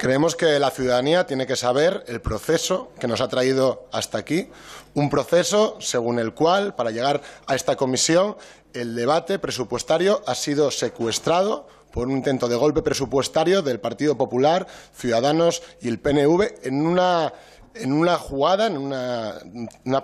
Creemos que la ciudadanía tiene que saber el proceso que nos ha traído hasta aquí, un proceso según el cual, para llegar a esta comisión, el debate presupuestario ha sido secuestrado por un intento de golpe presupuestario del Partido Popular, Ciudadanos y el PNV en una en una jugada, en una,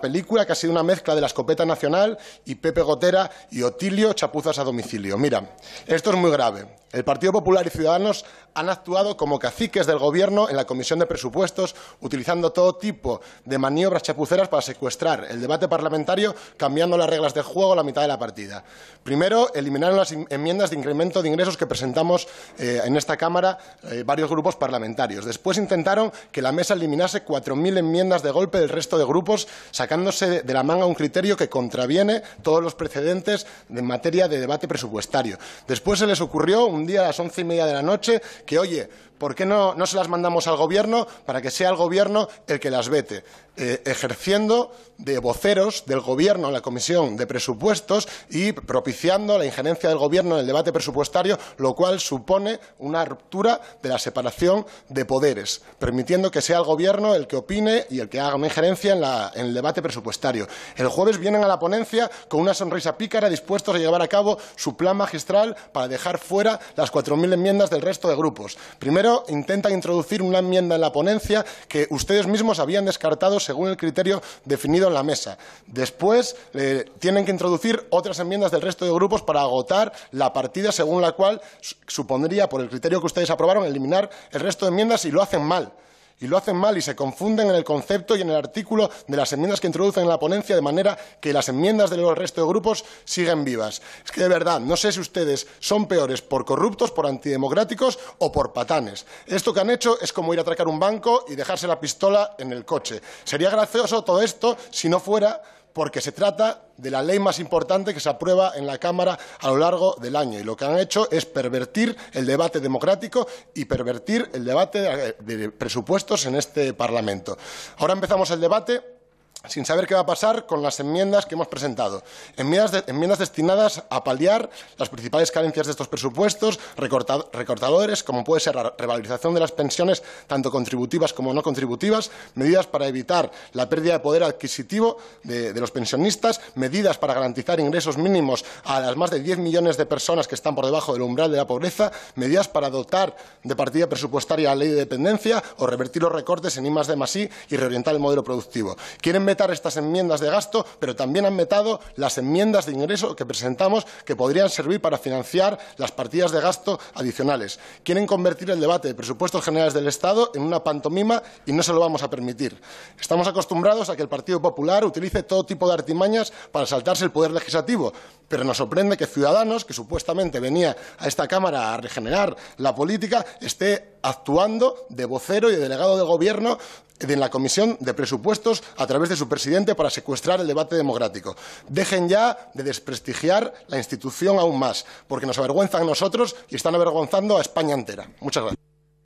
película que ha sido una mezcla de la escopeta nacional y Pepe Gotera y Otilio chapuzas a domicilio. Mira, esto es muy grave. El Partido Popular y Ciudadanos han actuado como caciques del Gobierno en la Comisión de Presupuestos, utilizando todo tipo de maniobras chapuceras para secuestrar el debate parlamentario, cambiando las reglas de juego a la mitad de la partida. Primero, eliminaron las enmiendas de incremento de ingresos que presentamos eh, en esta Cámara eh, varios grupos parlamentarios. Después intentaron que la mesa eliminase 4.000 mil enmiendas de golpe del resto de grupos, sacándose de la manga un criterio que contraviene todos los precedentes en materia de debate presupuestario. Después se les ocurrió, un día a las once y media de la noche, que, oye, ¿Por qué no, no se las mandamos al Gobierno para que sea el Gobierno el que las vete? Eh, ejerciendo de voceros del Gobierno en la Comisión de Presupuestos y propiciando la injerencia del Gobierno en el debate presupuestario, lo cual supone una ruptura de la separación de poderes, permitiendo que sea el Gobierno el que opine y el que haga una injerencia en, el debate presupuestario. El jueves vienen a la ponencia con una sonrisa pícara dispuestos a llevar a cabo su plan magistral para dejar fuera las 4.000 enmiendas del resto de grupos. Primero, intentan introducir una enmienda en la ponencia que ustedes mismos habían descartado según el criterio definido en la mesa. Después, tienen que introducir otras enmiendas del resto de grupos para agotar la partida según la cual supondría, por el criterio que ustedes aprobaron, eliminar el resto de enmiendas y lo hacen mal y lo hacen mal y se confunden en el concepto y en el artículo de las enmiendas que introducen en la ponencia, de manera que las enmiendas del resto de grupos siguen vivas. Es que de verdad, no sé si ustedes son peores por corruptos, por antidemocráticos o por patanes. Esto que han hecho es como ir a atracar un banco y dejarse la pistola en el coche. Sería gracioso todo esto si no fuera porque se trata de la ley más importante que se aprueba en la Cámara a lo largo del año. Y lo que han hecho es pervertir el debate democrático y pervertir el debate de presupuestos en este Parlamento. Ahora empezamos el debate sin saber qué va a pasar con las enmiendas que hemos presentado. Enmiendas, destinadas a paliar las principales carencias de estos presupuestos, recortadores, como puede ser la revalorización de las pensiones, tanto contributivas como no contributivas, medidas para evitar la pérdida de poder adquisitivo de, los pensionistas, medidas para garantizar ingresos mínimos a las más de 10 millones de personas que están por debajo del umbral de la pobreza, medidas para dotar de partida presupuestaria la ley de dependencia o revertir los recortes en I D y reorientar el modelo productivo vetar estas enmiendas de gasto, pero también han metado las enmiendas de ingreso que presentamos que podrían servir para financiar las partidas de gasto adicionales. Quieren convertir el debate de presupuestos generales del Estado en una pantomima y no se lo vamos a permitir. Estamos acostumbrados a que el Partido Popular utilice todo tipo de artimañas para saltarse el poder legislativo, pero nos sorprende que Ciudadanos, que supuestamente venía a esta Cámara a regenerar la política, esté actuando de vocero y de delegado de Gobierno en la Comisión de Presupuestos a través de su presidente para secuestrar el debate democrático. Dejen ya de desprestigiar la institución aún más, porque nos avergüenzan nosotros y están avergonzando a España entera. Muchas gracias.